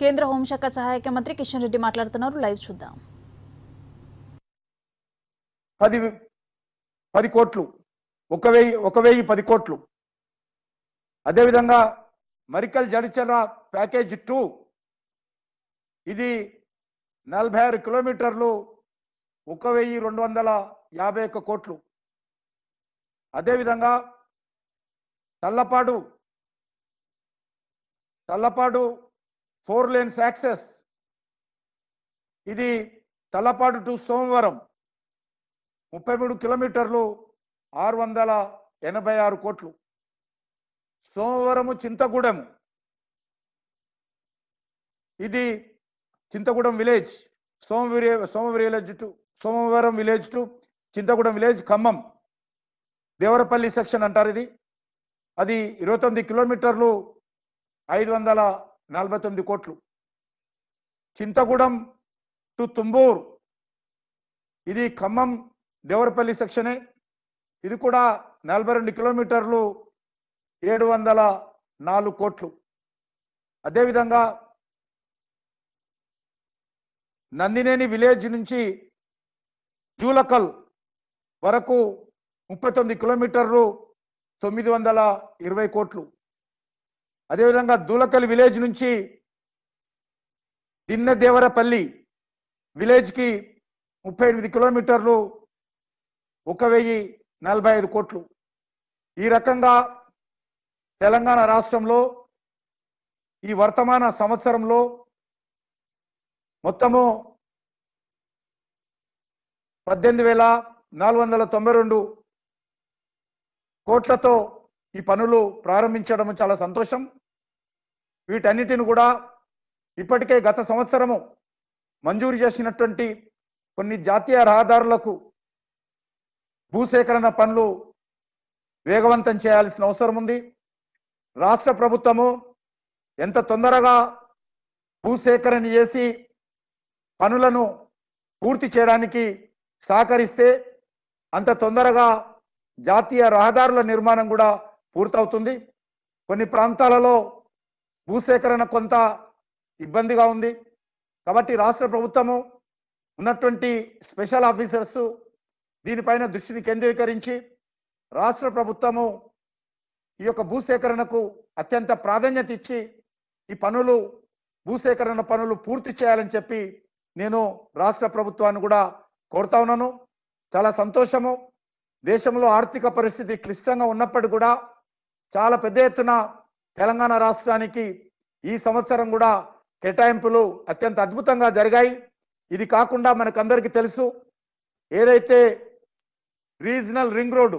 కేంద్ర హోంశాఖ సహాయక మంత్రి కిషన్ రెడ్డి మాట్లాడుతున్నారు లైవ్ చూద్దాం పది పది కోట్లు ఒక వెయ్యి ఒక వెయ్యి పది కోట్లు అదేవిధంగా మరికల్ జడిచర్ర ప్యాకేజ్ టూ ఇది నలభై ఆరు కిలోమీటర్లు ఒక వెయ్యి రెండు వందల యాభై ఒక్క కోట్లు అదేవిధంగా Tallapadu Tallapadu four lanes access ఇది తలపాటు టు సోమవరం ముప్పై మూడు కిలోమీటర్లు ఆరు వందల ఎనభై ఆరు కోట్లు సోమవరము చింతగూడెం ఇది Chintagudem village Somaveeri Somaveeri village to Somavaram village to Chintagudem village Khammam Devarapalli section అంటారు ఇది అది ఇరవై తొమ్మిది కిలోమీటర్లు ఐదు వందల నలభై తొమ్మిది కోట్లు చింతగూడెం టు తుంబూర్ ఇది ఖమ్మం దేవరపల్లి సెక్షనే ఇది కూడా నలభై రెండు కిలోమీటర్లు ఏడు వందల నాలుగు కోట్లు అదేవిధంగా నందినేని విలేజ్ నుంచి జూలకల్ వరకు ముప్పై తొమ్మిది కిలోమీటర్లు తొమ్మిది వందల ఇరవై కోట్లు అదేవిధంగా దూలకల్ విలేజ్ నుంచి దిన్నదేవరపల్లి విలేజ్కి ముప్పై ఎనిమిది కిలోమీటర్లు ఒక వెయ్యి నలభై ఐదు కోట్లు ఈ రకంగా తెలంగాణ రాష్ట్రంలో ఈ వర్తమాన సంవత్సరంలో మొత్తము పద్దెనిమిది వేల నాలుగు వందల తొంభై రెండు కోట్లతో ఈ పనులు ప్రారంభించడం చాలా సంతోషం వీటన్నిటిని కూడా ఇప్పటికే గత సంవత్సరము మంజూరు చేసినటువంటి కొన్ని జాతీయ రహదారులకు భూసేకరణ పనులు వేగవంతం చేయాల్సిన అవసరం ఉంది రాష్ట్ర ప్రభుత్వము ఎంత తొందరగా భూసేకరణ చేసి పనులను పూర్తి చేయడానికి సహకరిస్తే అంత తొందరగా జాతీయ రహదారుల నిర్మాణం కూడా పూర్తవుతుంది కొన్ని ప్రాంతాలలో భూసేకరణ కొంత ఇబ్బందిగా ఉంది కాబట్టి రాష్ట్ర ప్రభుత్వము ఉన్నటువంటి స్పెషల్ ఆఫీసర్స్ దీనిపైన దృష్టిని కేంద్రీకరించి రాష్ట్ర ప్రభుత్వము ఈ యొక్క భూసేకరణకు అత్యంత ప్రాధాన్యత ఇచ్చి ఈ పనులు భూసేకరణ పనులు పూర్తి చేయాలని చెప్పి నేను రాష్ట్ర ప్రభుత్వాన్ని కూడా కోరుతా ఉన్నాను చాలా సంతోషము దేశంలో ఆర్థిక పరిస్థితి క్లిష్టంగా ఉన్నప్పటికీ కూడా చాలా పెద్ద ఎత్తున తెలంగాణ రాష్ట్రానికి ఈ సంవత్సరం కూడా కేటాయింపులు అత్యంత అద్భుతంగా జరిగాయి ఇది కాకుండా మనకందరికీ తెలుసు ఏదైతే రీజనల్ రింగ్ రోడ్డు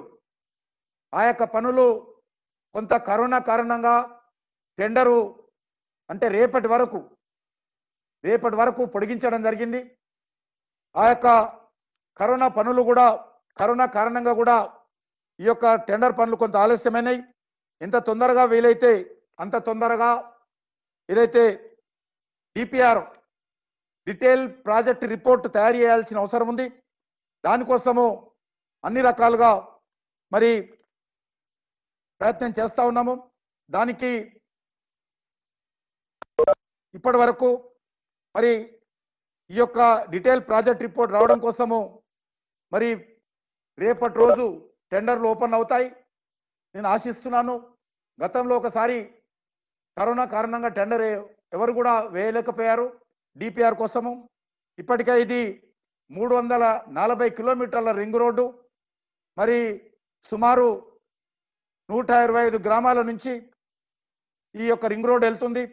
ఆ యొక్క పనులు కొంత కరోనా కారణంగా టెండరు అంటే రేపటి వరకు రేపటి వరకు పొడిగించడం జరిగింది ఆ యొక్క కరోనా పనులు కూడా కరోనా కారణంగా కూడా ఈ యొక్క టెండర్ పనులు కొంత ఆలస్యమైనవి ఎంత తొందరగా వీలైతే అంత తొందరగా ఏదైతే డిపిఆర్ డీటెయిల్ ప్రాజెక్ట్ రిపోర్ట్ తయారు చేయాల్సిన అవసరం ఉంది దానికోసము అన్ని రకాలుగా మరి ప్రయత్నం చేస్తూ ఉన్నాము దానికి ఇప్పటి వరకు మరి ఈ యొక్క డీటెయిల్ ప్రాజెక్ట్ రిపోర్ట్ రావడం కోసము మరి రేపటి రోజు టెండర్లు ఓపెన్ అవుతాయి నేను ఆశిస్తున్నాను గతంలో ఒకసారి కరోనా కారణంగా టెండర్ ఎవరు కూడా వేయలేకపోయారు డిపిఆర్ కోసము ఇప్పటికే ఇది మూడు వందల నలభై కిలోమీటర్ల రింగ్ రోడ్డు మరి సుమారు నూట ఇరవై ఐదు గ్రామాల నుంచి ఈ యొక్క రింగ్ రోడ్ వెళ్తుంది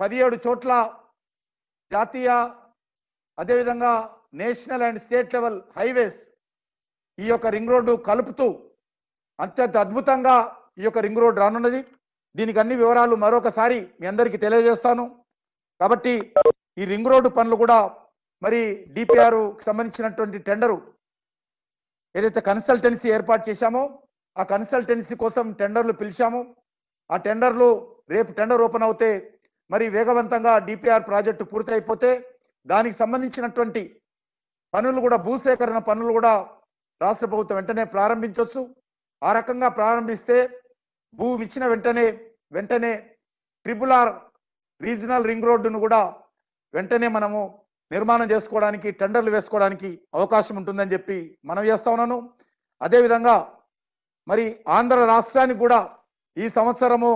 పదిహేడు చోట్ల జాతీయ అదేవిధంగా national and state level highways ఈ యొక్క రింగ్ రోడ్డు కలుపుతూ అత్యంత అద్భుతంగా ఈ యొక్క రింగ్ రోడ్ రానున్నది దీనికి అన్ని వివరాలు మరొకసారి మీ అందరికీ తెలియజేస్తాను కాబట్టి ఈ రింగ్ రోడ్డు పనులు కూడా మరి డిపిఆర్ సంబంధించినటువంటి టెండరు ఏదైతే కన్సల్టెన్సీ ఏర్పాటు చేశామో ఆ కన్సల్టెన్సీ కోసం టెండర్లు పిలిచాము ఆ టెండర్లు రేపు టెండర్ ఓపెన్ అవుతే మరి వేగవంతంగా డిపిఆర్ ప్రాజెక్టు పూర్తి అయిపోతే దానికి సంబంధించినటువంటి పనులు కూడా భూసేకరణ పనులు కూడా రాష్ట్ర ప్రభుత్వం వెంటనే ప్రారంభించవచ్చు ఆ రకంగా ప్రారంభిస్తే భూమి ఇచ్చిన వెంటనే వెంటనే ట్రిపుల్ ఆర్ రీజనల్ రింగ్ రోడ్డును కూడా వెంటనే మనము నిర్మాణం చేసుకోవడానికి టెండర్లు వేసుకోవడానికి అవకాశం ఉంటుందని చెప్పి మనం చేస్తా ఉన్నాను అదేవిధంగా మరి ఆంధ్ర రాష్ట్రానికి కూడా ఈ సంవత్సరము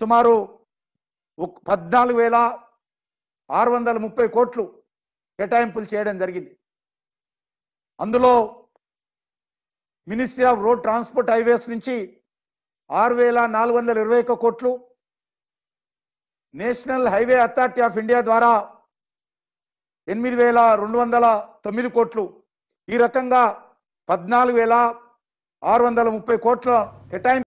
సుమారు పద్నాలుగు వేల ఆరు వందల ముప్పై కోట్లు కేటాయింపులు చేయడం జరిగింది అందులో ministry of road transport highways నుంచి ఆరు వేల నాలుగు వందల ఇరవై ఒక్క కోట్లు national highway authority of India ద్వారా ఎనిమిది వేల రెండు వందల తొమ్మిది కోట్లు ఈ రకంగా పద్నాలుగు వేల ఆరు వందల ముప్పై కోట్ల కేటాయింపు